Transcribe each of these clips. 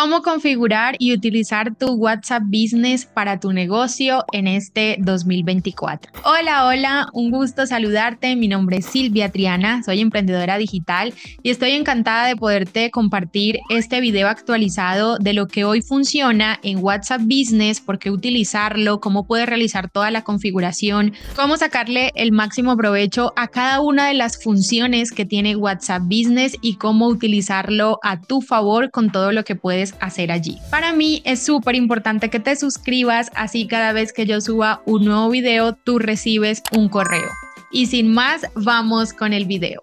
cómo configurar y utilizar tu WhatsApp Business para tu negocio en este 2024. Hola, hola, un gusto saludarte. Mi nombre es Silvia Triana, soy emprendedora digital y estoy encantada de poderte compartir este video actualizado de lo que hoy funciona en WhatsApp Business, por qué utilizarlo, cómo puedes realizar toda la configuración, cómo sacarle el máximo provecho a cada una de las funciones que tiene WhatsApp Business y cómo utilizarlo a tu favor con todo lo que puedes hacer allí. Para mí es súper importante que te suscribas, así cada vez que yo suba un nuevo video, tú recibes un correo. Y sin más, vamos con el video.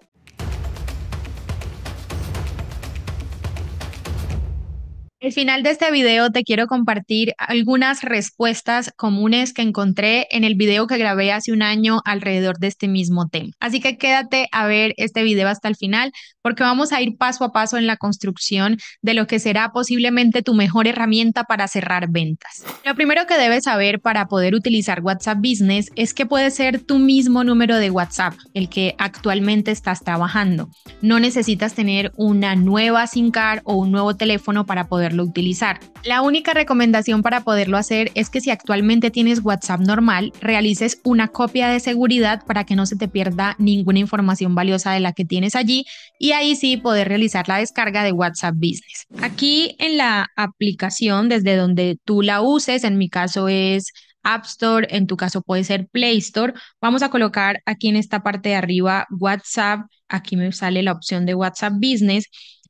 Al final de este video te quiero compartir algunas respuestas comunes que encontré en el video que grabé hace un año alrededor de este mismo tema. Así que quédate a ver este video hasta el final porque vamos a ir paso a paso en la construcción de lo que será posiblemente tu mejor herramienta para cerrar ventas. Lo primero que debes saber para poder utilizar WhatsApp Business es que puede ser tu mismo número de WhatsApp, el que actualmente estás trabajando. No necesitas tener una nueva SIM card o un nuevo teléfono para poder utilizar. La única recomendación para poderlo hacer es que si actualmente tienes WhatsApp normal, realices una copia de seguridad para que no se te pierda ninguna información valiosa de la que tienes allí y ahí sí poder realizar la descarga de WhatsApp Business. Aquí en la aplicación, desde donde tú la uses, en mi caso es App Store, en tu caso puede ser Play Store. Vamos a colocar aquí en esta parte de arriba WhatsApp. Aquí me sale la opción de WhatsApp Business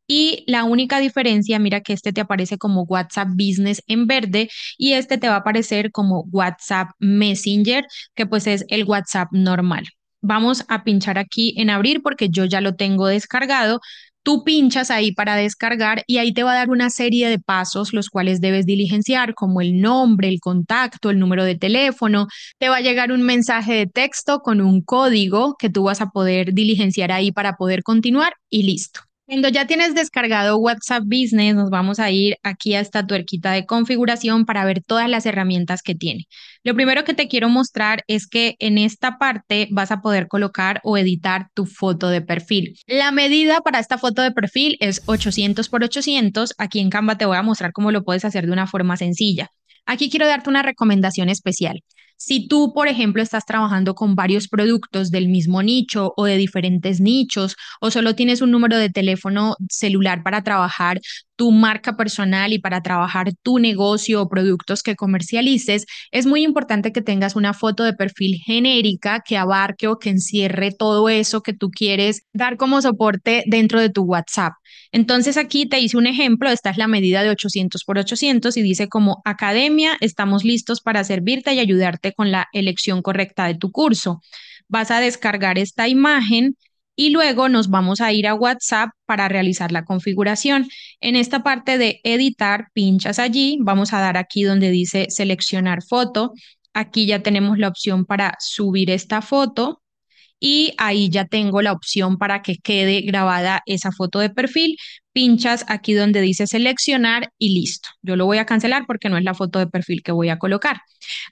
y la única diferencia, mira que este te aparece como WhatsApp Business en verde y este te va a aparecer como WhatsApp Messenger, que pues es el WhatsApp normal. Vamos a pinchar aquí en abrir porque yo ya lo tengo descargado. Tú pinchas ahí para descargar y ahí te va a dar una serie de pasos los cuales debes diligenciar, como el nombre, el contacto, el número de teléfono. Te va a llegar un mensaje de texto con un código que tú vas a poder diligenciar ahí para poder continuar y listo. Cuando ya tienes descargado WhatsApp Business, nos vamos a ir aquí a esta tuerquita de configuración para ver todas las herramientas que tiene. Lo primero que te quiero mostrar es que en esta parte vas a poder colocar o editar tu foto de perfil. La medida para esta foto de perfil es 800 por 800. Aquí en Canva te voy a mostrar cómo lo puedes hacer de una forma sencilla. Aquí quiero darte una recomendación especial. Si tú, por ejemplo, estás trabajando con varios productos del mismo nicho o de diferentes nichos, o solo tienes un número de teléfono celular para trabajar tu marca personal y para trabajar tu negocio o productos que comercialices, es muy importante que tengas una foto de perfil genérica que abarque o que encierre todo eso que tú quieres dar como soporte dentro de tu WhatsApp. Entonces aquí te hice un ejemplo, esta es la medida de 800 por 800 y dice como academia estamos listos para servirte y ayudarte con la elección correcta de tu curso. Vas a descargar esta imagen y luego nos vamos a ir a WhatsApp para realizar la configuración. En esta parte de editar, pinchas allí, vamos a dar aquí donde dice seleccionar foto. Aquí ya tenemos la opción para subir esta foto, y ahí ya tengo la opción para que quede grabada esa foto de perfil. Pinchas aquí donde dice seleccionar y listo. Yo lo voy a cancelar porque no es la foto de perfil que voy a colocar.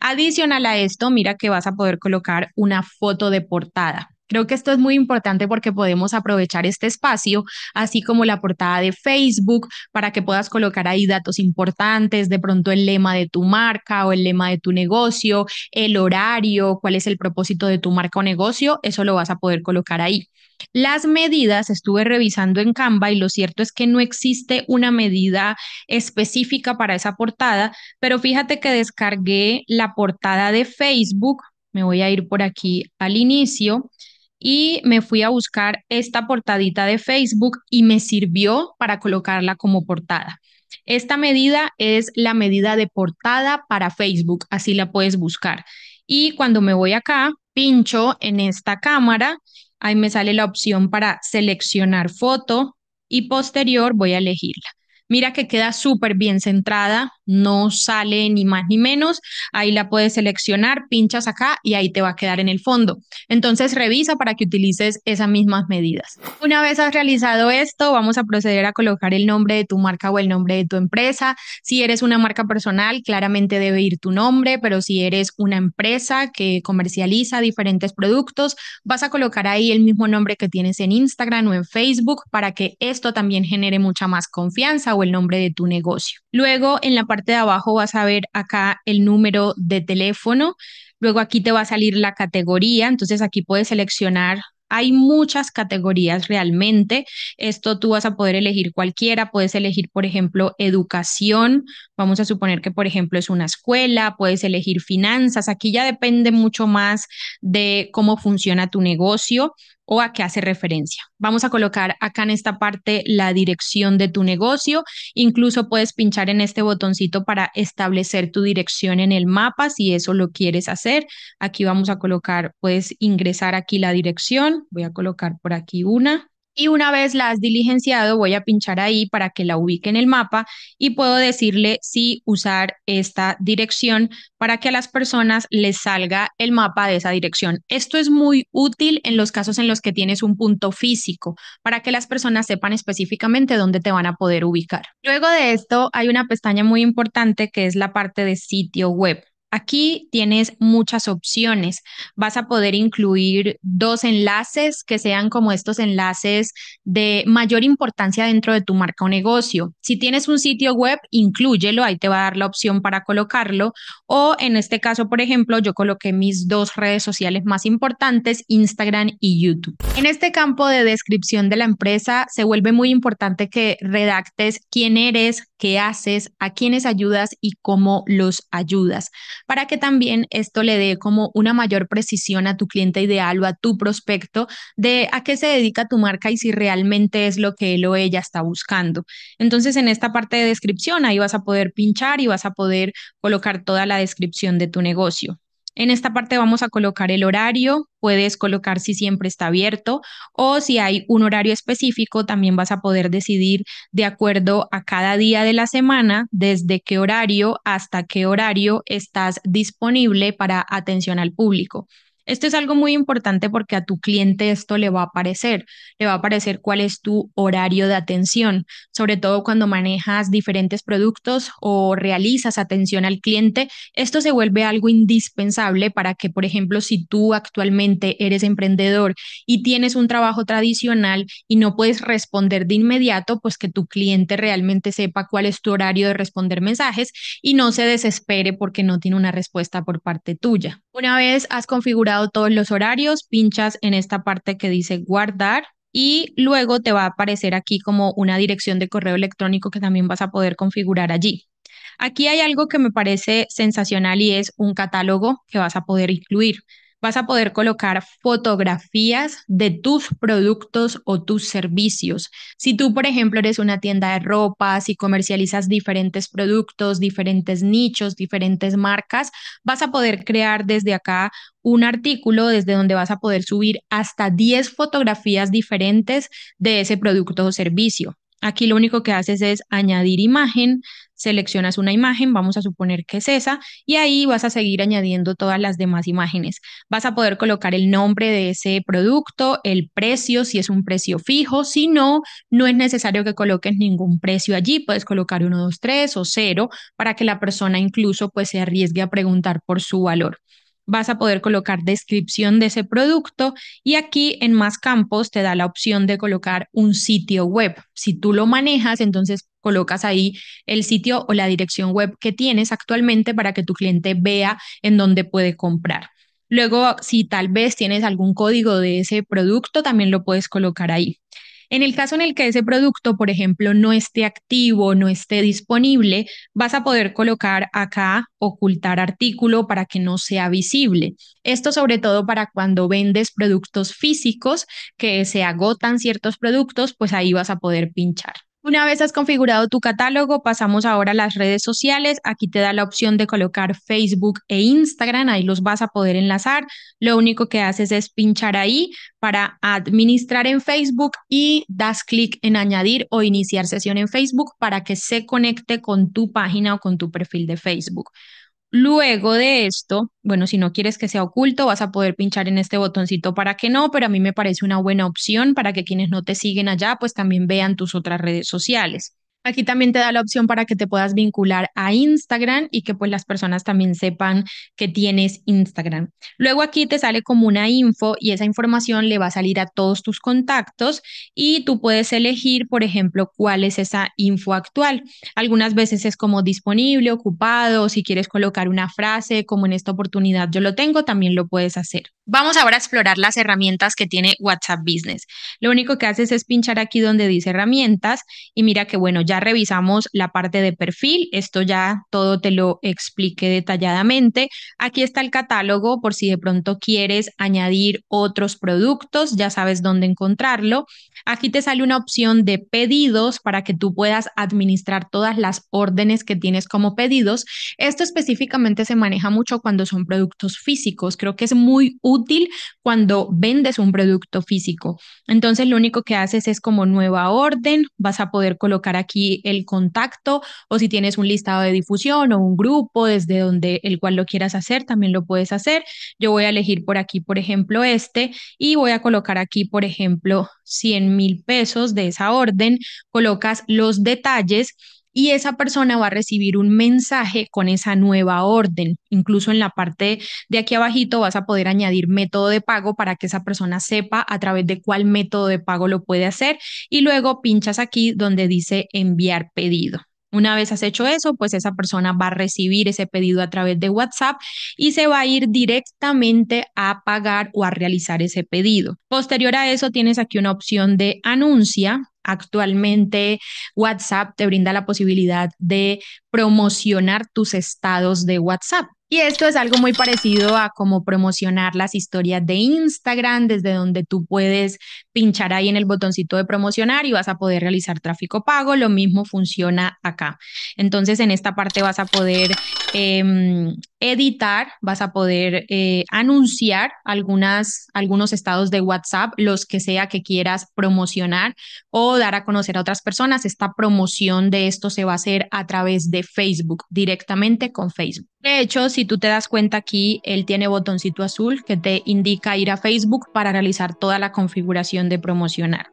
Adicional a esto, mira que vas a poder colocar una foto de portada. Creo que esto es muy importante porque podemos aprovechar este espacio, así como la portada de Facebook, para que puedas colocar ahí datos importantes, de pronto el lema de tu marca o el lema de tu negocio, el horario, cuál es el propósito de tu marca o negocio, eso lo vas a poder colocar ahí. Las medidas, estuve revisando en Canva y lo cierto es que no existe una medida específica para esa portada, pero fíjate que descargué la portada de Facebook, me voy a ir por aquí al inicio y me fui a buscar esta portadita de Facebook y me sirvió para colocarla como portada. Esta medida es la medida de portada para Facebook, así la puedes buscar. Y cuando me voy acá, pincho en esta cámara, ahí me sale la opción para seleccionar foto y posterior voy a elegirla. Mira que queda súper bien centrada, no sale ni más ni menos. Ahí la puedes seleccionar, pinchas acá y ahí te va a quedar en el fondo. Entonces revisa para que utilices esas mismas medidas. Una vez has realizado esto, vamos a proceder a colocar el nombre de tu marca o el nombre de tu empresa. Si eres una marca personal, claramente debe ir tu nombre, pero si eres una empresa que comercializa diferentes productos, vas a colocar ahí el mismo nombre que tienes en Instagram o en Facebook para que esto también genere mucha más confianza o el nombre de tu negocio. Luego, en la parte parte de abajo vas a ver acá el número de teléfono, luego aquí te va a salir la categoría, entonces aquí puedes seleccionar hay muchas categorías realmente. Esto tú vas a poder elegir cualquiera. Puedes elegir, por ejemplo, educación. Vamos a suponer que, por ejemplo, es una escuela. Puedes elegir finanzas. Aquí ya depende mucho más de cómo funciona tu negocio o a qué hace referencia. Vamos a colocar acá en esta parte la dirección de tu negocio. Incluso puedes pinchar en este botoncito para establecer tu dirección en el mapa si eso lo quieres hacer. Aquí vamos a colocar, puedes ingresar aquí la dirección. Voy a colocar por aquí una. Y una vez la has diligenciado, voy a pinchar ahí para que la ubique en el mapa y puedo decirle si usar esta dirección para que a las personas les salga el mapa de esa dirección. Esto es muy útil en los casos en los que tienes un punto físico, para que las personas sepan específicamente dónde te van a poder ubicar. Luego de esto, hay una pestaña muy importante que es la parte de sitio web. Aquí tienes muchas opciones. Vas a poder incluir dos enlaces que sean como estos enlaces de mayor importancia dentro de tu marca o negocio. Si tienes un sitio web, incluyelo, ahí te va a dar la opción para colocarlo. O en este caso, por ejemplo, yo coloqué mis dos redes sociales más importantes, Instagram y YouTube. En este campo de descripción de la empresa, se vuelve muy importante que redactes quién eres, qué haces, a quiénes ayudas y cómo los ayudas para que también esto le dé como una mayor precisión a tu cliente ideal o a tu prospecto de a qué se dedica tu marca y si realmente es lo que él o ella está buscando. Entonces, en esta parte de descripción, ahí vas a poder pinchar y vas a poder colocar toda la descripción de tu negocio. En esta parte vamos a colocar el horario, puedes colocar si siempre está abierto o si hay un horario específico, también vas a poder decidir de acuerdo a cada día de la semana, desde qué horario hasta qué horario estás disponible para atención al público. Esto es algo muy importante porque a tu cliente esto le va a aparecer, le va a aparecer cuál es tu horario de atención, sobre todo cuando manejas diferentes productos o realizas atención al cliente. Esto se vuelve algo indispensable para que, por ejemplo, si tú actualmente eres emprendedor y tienes un trabajo tradicional y no puedes responder de inmediato, pues que tu cliente realmente sepa cuál es tu horario de responder mensajes y no se desespere porque no tiene una respuesta por parte tuya. Una vez has configurado todos los horarios, pinchas en esta parte que dice guardar y luego te va a aparecer aquí como una dirección de correo electrónico que también vas a poder configurar allí. Aquí hay algo que me parece sensacional y es un catálogo que vas a poder incluir vas a poder colocar fotografías de tus productos o tus servicios. Si tú, por ejemplo, eres una tienda de ropa, si comercializas diferentes productos, diferentes nichos, diferentes marcas, vas a poder crear desde acá un artículo desde donde vas a poder subir hasta 10 fotografías diferentes de ese producto o servicio. Aquí lo único que haces es añadir imagen, seleccionas una imagen, vamos a suponer que es esa, y ahí vas a seguir añadiendo todas las demás imágenes. Vas a poder colocar el nombre de ese producto, el precio, si es un precio fijo, si no, no es necesario que coloques ningún precio allí, puedes colocar 1, 2, 3 o 0 para que la persona incluso pues se arriesgue a preguntar por su valor vas a poder colocar descripción de ese producto y aquí en más campos te da la opción de colocar un sitio web. Si tú lo manejas, entonces colocas ahí el sitio o la dirección web que tienes actualmente para que tu cliente vea en dónde puede comprar. Luego, si tal vez tienes algún código de ese producto, también lo puedes colocar ahí. En el caso en el que ese producto, por ejemplo, no esté activo, no esté disponible, vas a poder colocar acá ocultar artículo para que no sea visible. Esto sobre todo para cuando vendes productos físicos que se agotan ciertos productos, pues ahí vas a poder pinchar. Una vez has configurado tu catálogo, pasamos ahora a las redes sociales. Aquí te da la opción de colocar Facebook e Instagram, ahí los vas a poder enlazar. Lo único que haces es pinchar ahí para administrar en Facebook y das clic en añadir o iniciar sesión en Facebook para que se conecte con tu página o con tu perfil de Facebook. Luego de esto, bueno, si no quieres que sea oculto, vas a poder pinchar en este botoncito para que no, pero a mí me parece una buena opción para que quienes no te siguen allá, pues también vean tus otras redes sociales. Aquí también te da la opción para que te puedas vincular a Instagram y que pues las personas también sepan que tienes Instagram. Luego aquí te sale como una info y esa información le va a salir a todos tus contactos y tú puedes elegir, por ejemplo, cuál es esa info actual. Algunas veces es como disponible, ocupado, si quieres colocar una frase, como en esta oportunidad yo lo tengo, también lo puedes hacer. Vamos ahora a explorar las herramientas que tiene WhatsApp Business. Lo único que haces es pinchar aquí donde dice herramientas y mira que bueno, ya revisamos la parte de perfil, esto ya todo te lo expliqué detalladamente. Aquí está el catálogo por si de pronto quieres añadir otros productos, ya sabes dónde encontrarlo. Aquí te sale una opción de pedidos para que tú puedas administrar todas las órdenes que tienes como pedidos. Esto específicamente se maneja mucho cuando son productos físicos. Creo que es muy útil cuando vendes un producto físico. Entonces, lo único que haces es como nueva orden, vas a poder colocar aquí el contacto o si tienes un listado de difusión o un grupo desde donde el cual lo quieras hacer, también lo puedes hacer. Yo voy a elegir por aquí, por ejemplo, este y voy a colocar aquí, por ejemplo, 100 mil pesos de esa orden. Colocas los detalles y esa persona va a recibir un mensaje con esa nueva orden. Incluso en la parte de aquí abajito vas a poder añadir método de pago para que esa persona sepa a través de cuál método de pago lo puede hacer y luego pinchas aquí donde dice enviar pedido. Una vez has hecho eso, pues esa persona va a recibir ese pedido a través de WhatsApp y se va a ir directamente a pagar o a realizar ese pedido. Posterior a eso, tienes aquí una opción de anuncia Actualmente WhatsApp te brinda la posibilidad de promocionar tus estados de WhatsApp. Y esto es algo muy parecido a cómo promocionar las historias de Instagram, desde donde tú puedes pinchar ahí en el botoncito de promocionar y vas a poder realizar tráfico pago. Lo mismo funciona acá. Entonces, en esta parte vas a poder em, editar, vas a poder eh, anunciar algunas, algunos estados de WhatsApp, los que sea que quieras promocionar o dar a conocer a otras personas. Esta promoción de esto se va a hacer a través de Facebook, directamente con Facebook. De hecho, si tú te das cuenta aquí, él tiene botoncito azul que te indica ir a Facebook para realizar toda la configuración de promocionar.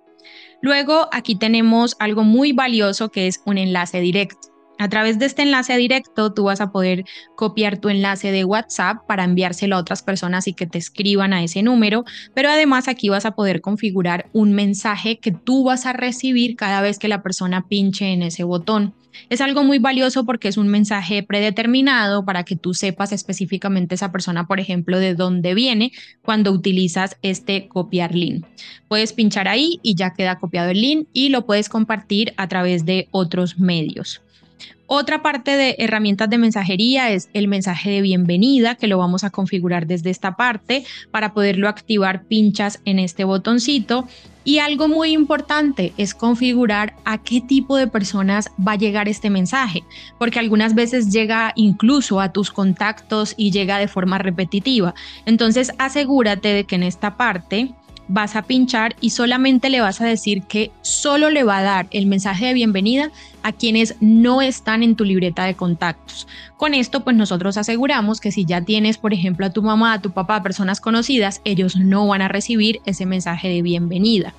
Luego aquí tenemos algo muy valioso que es un enlace directo. A través de este enlace directo tú vas a poder copiar tu enlace de WhatsApp para enviárselo a otras personas y que te escriban a ese número, pero además aquí vas a poder configurar un mensaje que tú vas a recibir cada vez que la persona pinche en ese botón. Es algo muy valioso porque es un mensaje predeterminado para que tú sepas específicamente esa persona, por ejemplo, de dónde viene cuando utilizas este copiar link. Puedes pinchar ahí y ya queda copiado el link y lo puedes compartir a través de otros medios. Otra parte de herramientas de mensajería es el mensaje de bienvenida, que lo vamos a configurar desde esta parte. Para poderlo activar, pinchas en este botoncito. Y algo muy importante es configurar a qué tipo de personas va a llegar este mensaje, porque algunas veces llega incluso a tus contactos y llega de forma repetitiva. Entonces asegúrate de que en esta parte vas a pinchar y solamente le vas a decir que solo le va a dar el mensaje de bienvenida a quienes no están en tu libreta de contactos. Con esto, pues nosotros aseguramos que si ya tienes, por ejemplo, a tu mamá, a tu papá, personas conocidas, ellos no van a recibir ese mensaje de bienvenida.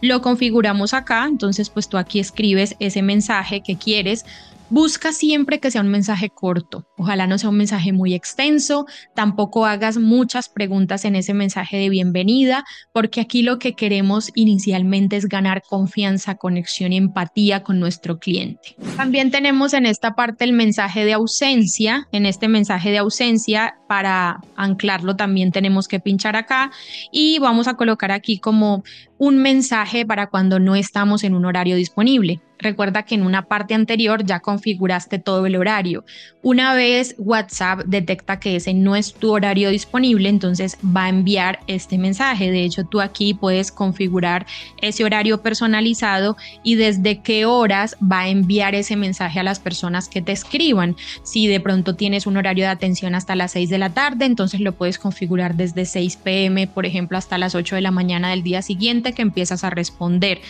Lo configuramos acá, entonces pues tú aquí escribes ese mensaje que quieres Busca siempre que sea un mensaje corto, ojalá no sea un mensaje muy extenso, tampoco hagas muchas preguntas en ese mensaje de bienvenida, porque aquí lo que queremos inicialmente es ganar confianza, conexión y empatía con nuestro cliente. También tenemos en esta parte el mensaje de ausencia, en este mensaje de ausencia para anclarlo también tenemos que pinchar acá y vamos a colocar aquí como un mensaje para cuando no estamos en un horario disponible. Recuerda que en una parte anterior ya configuraste todo el horario. Una vez WhatsApp detecta que ese no es tu horario disponible, entonces va a enviar este mensaje. De hecho, tú aquí puedes configurar ese horario personalizado y desde qué horas va a enviar ese mensaje a las personas que te escriban. Si de pronto tienes un horario de atención hasta las 6 de la tarde, entonces lo puedes configurar desde 6 pm, por ejemplo, hasta las 8 de la mañana del día siguiente que empiezas a responder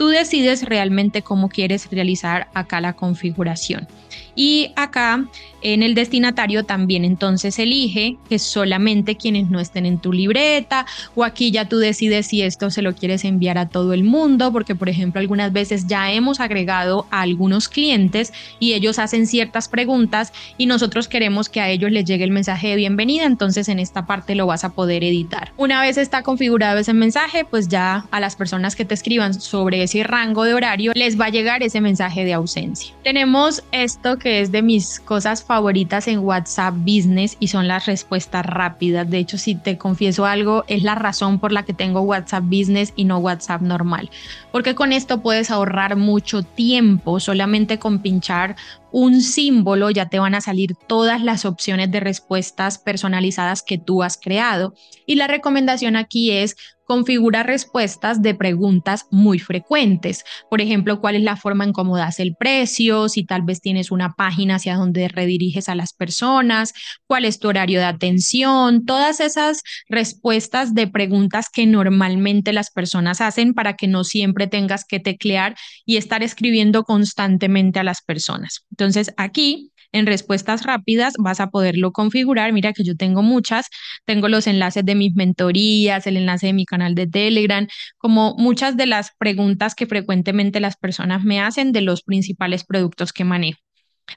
tú decides realmente cómo quieres realizar acá la configuración. Y acá en el destinatario también entonces elige que solamente quienes no estén en tu libreta o aquí ya tú decides si esto se lo quieres enviar a todo el mundo porque por ejemplo algunas veces ya hemos agregado a algunos clientes y ellos hacen ciertas preguntas y nosotros queremos que a ellos les llegue el mensaje de bienvenida entonces en esta parte lo vas a poder editar. Una vez está configurado ese mensaje pues ya a las personas que te escriban sobre ese rango de horario les va a llegar ese mensaje de ausencia. Tenemos esto que es de mis cosas favoritas en WhatsApp Business y son las respuestas rápidas. De hecho, si te confieso algo, es la razón por la que tengo WhatsApp Business y no WhatsApp normal. Porque con esto puedes ahorrar mucho tiempo solamente con pinchar un símbolo, ya te van a salir todas las opciones de respuestas personalizadas que tú has creado. Y la recomendación aquí es configurar respuestas de preguntas muy frecuentes. Por ejemplo, cuál es la forma en cómo das el precio, si tal vez tienes una página hacia donde rediriges a las personas, cuál es tu horario de atención, todas esas respuestas de preguntas que normalmente las personas hacen para que no siempre tengas que teclear y estar escribiendo constantemente a las personas. Entonces aquí en respuestas rápidas vas a poderlo configurar. Mira que yo tengo muchas, tengo los enlaces de mis mentorías, el enlace de mi canal de Telegram, como muchas de las preguntas que frecuentemente las personas me hacen de los principales productos que manejo.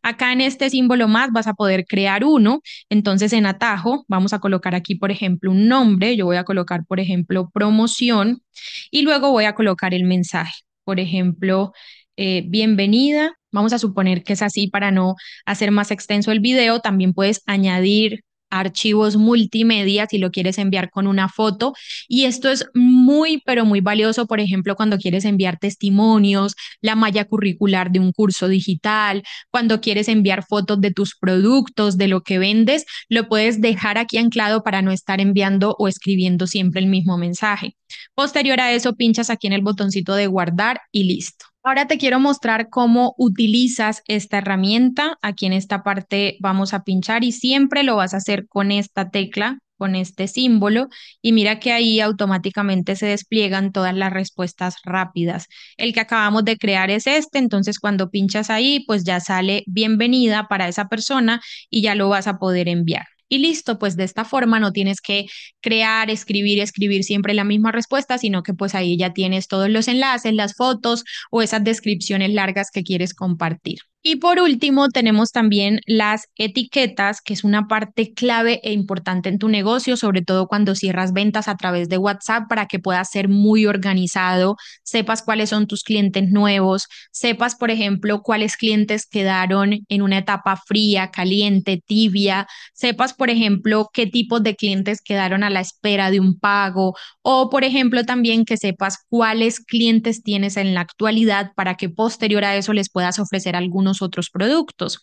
Acá en este símbolo más vas a poder crear uno. Entonces en atajo vamos a colocar aquí, por ejemplo, un nombre. Yo voy a colocar, por ejemplo, promoción y luego voy a colocar el mensaje. Por ejemplo, eh, bienvenida. Vamos a suponer que es así para no hacer más extenso el video. También puedes añadir archivos multimedia si lo quieres enviar con una foto. Y esto es muy, pero muy valioso, por ejemplo, cuando quieres enviar testimonios, la malla curricular de un curso digital, cuando quieres enviar fotos de tus productos, de lo que vendes, lo puedes dejar aquí anclado para no estar enviando o escribiendo siempre el mismo mensaje. Posterior a eso, pinchas aquí en el botoncito de guardar y listo. Ahora te quiero mostrar cómo utilizas esta herramienta. Aquí en esta parte vamos a pinchar y siempre lo vas a hacer con esta tecla, con este símbolo. Y mira que ahí automáticamente se despliegan todas las respuestas rápidas. El que acabamos de crear es este, entonces cuando pinchas ahí, pues ya sale bienvenida para esa persona y ya lo vas a poder enviar y listo, pues de esta forma no tienes que crear, escribir, escribir siempre la misma respuesta, sino que pues ahí ya tienes todos los enlaces, las fotos o esas descripciones largas que quieres compartir. Y por último, tenemos también las etiquetas, que es una parte clave e importante en tu negocio, sobre todo cuando cierras ventas a través de WhatsApp para que puedas ser muy organizado, sepas cuáles son tus clientes nuevos, sepas, por ejemplo, cuáles clientes quedaron en una etapa fría, caliente, tibia, sepas, por ejemplo, qué tipos de clientes quedaron a la espera de un pago o, por ejemplo, también que sepas cuáles clientes tienes en la actualidad para que posterior a eso les puedas ofrecer algunos otros productos.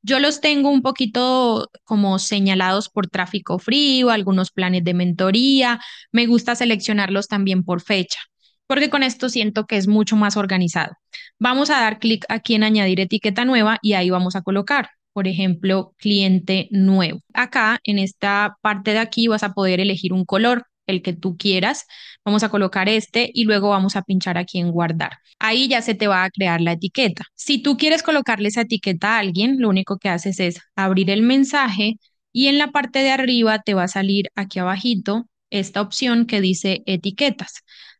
Yo los tengo un poquito como señalados por tráfico frío, algunos planes de mentoría. Me gusta seleccionarlos también por fecha porque con esto siento que es mucho más organizado. Vamos a dar clic aquí en añadir etiqueta nueva y ahí vamos a colocar, por ejemplo, cliente nuevo. Acá en esta parte de aquí vas a poder elegir un color el que tú quieras. Vamos a colocar este y luego vamos a pinchar aquí en guardar. Ahí ya se te va a crear la etiqueta. Si tú quieres colocarle esa etiqueta a alguien, lo único que haces es abrir el mensaje y en la parte de arriba te va a salir aquí abajito esta opción que dice etiquetas.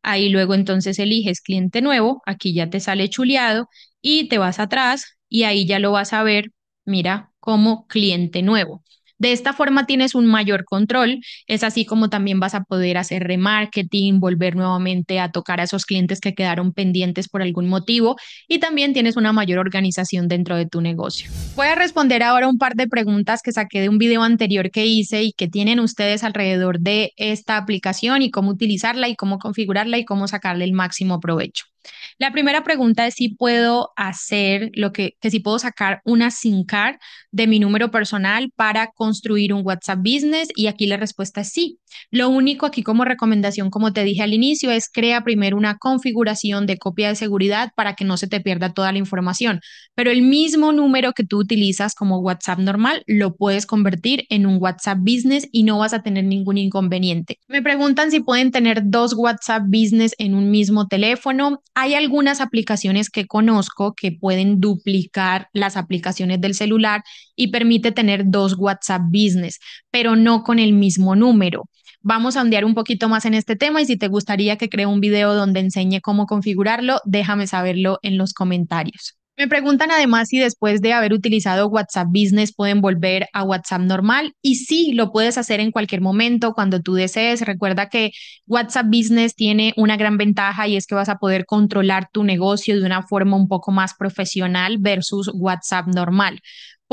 Ahí luego entonces eliges cliente nuevo, aquí ya te sale chuleado y te vas atrás y ahí ya lo vas a ver, mira, como cliente nuevo. De esta forma tienes un mayor control, es así como también vas a poder hacer remarketing, volver nuevamente a tocar a esos clientes que quedaron pendientes por algún motivo y también tienes una mayor organización dentro de tu negocio. Voy a responder ahora un par de preguntas que saqué de un video anterior que hice y que tienen ustedes alrededor de esta aplicación y cómo utilizarla y cómo configurarla y cómo sacarle el máximo provecho. La primera pregunta es si puedo hacer lo que, que si puedo sacar una SIM card de mi número personal para construir un WhatsApp Business y aquí la respuesta es sí. Lo único aquí como recomendación, como te dije al inicio, es crea primero una configuración de copia de seguridad para que no se te pierda toda la información, pero el mismo número que tú utilizas como WhatsApp normal lo puedes convertir en un WhatsApp Business y no vas a tener ningún inconveniente. Me preguntan si pueden tener dos WhatsApp Business en un mismo teléfono. Hay algunas aplicaciones que conozco que pueden duplicar las aplicaciones del celular y permite tener dos WhatsApp Business, pero no con el mismo número. Vamos a ondear un poquito más en este tema y si te gustaría que cree un video donde enseñe cómo configurarlo, déjame saberlo en los comentarios. Me preguntan además si después de haber utilizado WhatsApp Business pueden volver a WhatsApp normal y sí, lo puedes hacer en cualquier momento cuando tú desees. Recuerda que WhatsApp Business tiene una gran ventaja y es que vas a poder controlar tu negocio de una forma un poco más profesional versus WhatsApp normal.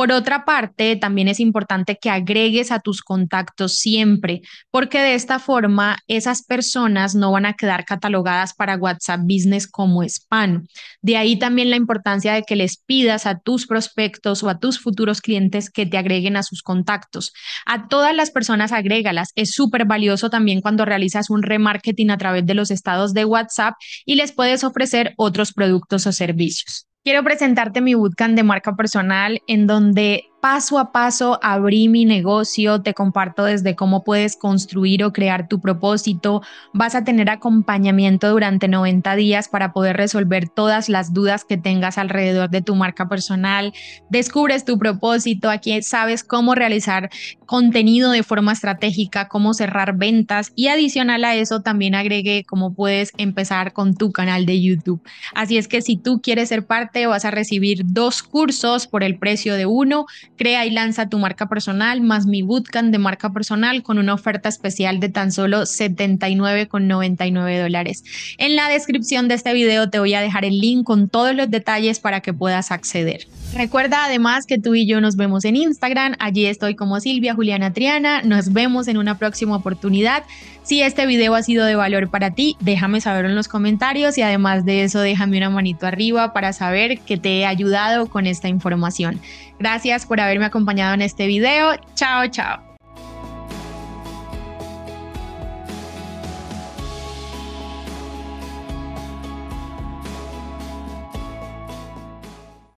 Por otra parte, también es importante que agregues a tus contactos siempre, porque de esta forma esas personas no van a quedar catalogadas para WhatsApp Business como spam. De ahí también la importancia de que les pidas a tus prospectos o a tus futuros clientes que te agreguen a sus contactos. A todas las personas agrégalas. Es súper valioso también cuando realizas un remarketing a través de los estados de WhatsApp y les puedes ofrecer otros productos o servicios. Quiero presentarte mi bootcamp de marca personal en donde paso a paso abrí mi negocio, te comparto desde cómo puedes construir o crear tu propósito, vas a tener acompañamiento durante 90 días para poder resolver todas las dudas que tengas alrededor de tu marca personal, descubres tu propósito, aquí sabes cómo realizar contenido de forma estratégica, cómo cerrar ventas y adicional a eso también agregué cómo puedes empezar con tu canal de YouTube. Así es que si tú quieres ser parte vas a recibir dos cursos por el precio de uno Crea y lanza tu marca personal más mi bootcamp de marca personal con una oferta especial de tan solo 79,99 dólares. En la descripción de este video te voy a dejar el link con todos los detalles para que puedas acceder. Recuerda además que tú y yo nos vemos en Instagram. Allí estoy como Silvia Juliana Triana. Nos vemos en una próxima oportunidad. Si este video ha sido de valor para ti, déjame saber en los comentarios y además de eso déjame una manito arriba para saber que te he ayudado con esta información. Gracias por haberme acompañado en este video. Chao, chao.